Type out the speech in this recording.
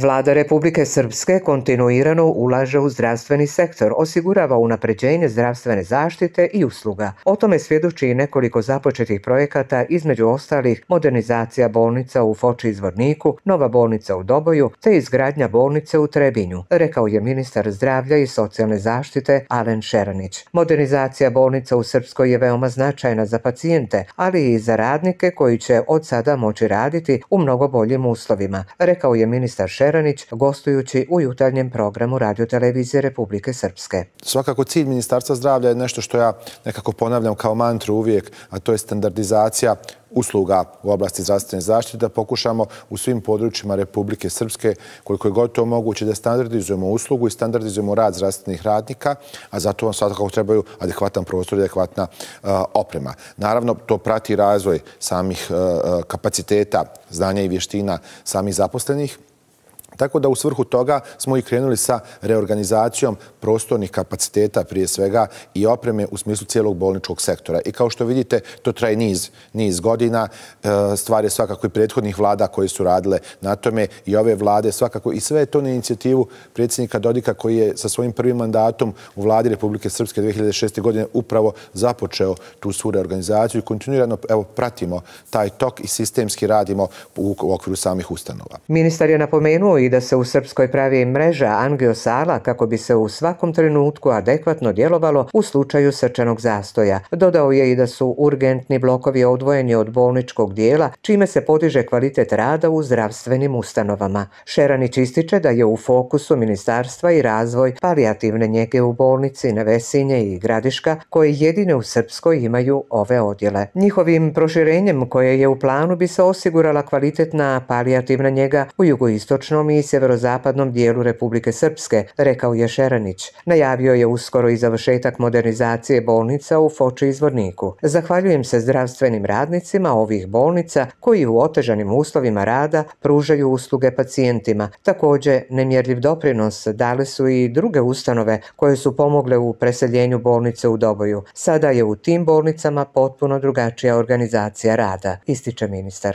Vlada Republike Srpske kontinuirano ulaže u zdravstveni sektor, osigurava unapređenje zdravstvene zaštite i usluga. O tome svjedoči i nekoliko započetih projekata, između ostalih modernizacija bolnica u Foči izvorniku, nova bolnica u Doboju te izgradnja bolnice u Trebinju, rekao je ministar zdravlja i socijalne zaštite Alen Šeranić. Modernizacija bolnica u Srpskoj je veoma značajna za pacijente, ali i za radnike koji će od sada moći raditi u mnogo boljim uslovima, rekao je ministar Šeranić Čeranić gostujući u jutarnjem programu radiotelevizije Republike Srpske. Svakako cilj Ministarstva zdravlja je nešto što ja nekako ponavljam kao mantru uvijek, a to je standardizacija usluga u oblasti zdravstvene zaštite, da pokušamo u svim područjima Republike Srpske, koliko je to moguće, da standardizujemo uslugu i standardizujemo rad zdravstvenih radnika, a zato vam svakako trebaju adekvatan prostor i adekvatna e, oprema. Naravno, to prati razvoj samih e, e, kapaciteta, znanja i vještina samih zaposlenih, tako da u svrhu toga smo i krenuli sa reorganizacijom prostornih kapaciteta prije svega i opreme u smislu cijelog bolničkog sektora. I kao što vidite, to traje niz, niz godina. E, stvar je svakako i prethodnih vlada koje su radile na tome i ove vlade svakako. I sve je to na inicijativu predsjednika Dodika koji je sa svojim prvim mandatom u vladi Republike Srpske 2006. godine upravo započeo tu svu reorganizaciju i kontinuirano evo, pratimo taj tok i sistemski radimo u okviru samih ustanova. Ministar je napomenuo i da se u Srpskoj pravi mreža angiosala kako bi se u svakom trenutku adekvatno djelovalo u slučaju srčanog zastoja. Dodao je i da su urgentni blokovi odvojeni od bolničkog dijela, čime se podiže kvalitet rada u zdravstvenim ustanovama. Šeranić ističe da je u fokusu ministarstva i razvoj palijativne njege u bolnici na Vesinje i Gradiška, koje jedine u Srpskoj imaju ove odjele. Njihovim proširenjem koje je u planu bi se osigurala kvalitetna palijativna njega u jugoistočnom i i sjeverozapadnom dijelu Republike Srpske, rekao je Šeranić. Najavio je uskoro i završetak modernizacije bolnica u Foči izvorniku. Zahvaljujem se zdravstvenim radnicima ovih bolnica koji u otežanim uslovima rada pružaju usluge pacijentima. Također, nemjerljiv doprinos dali su i druge ustanove koje su pomogle u preseljenju bolnice u Doboju. Sada je u tim bolnicama potpuno drugačija organizacija rada, ističe ministar.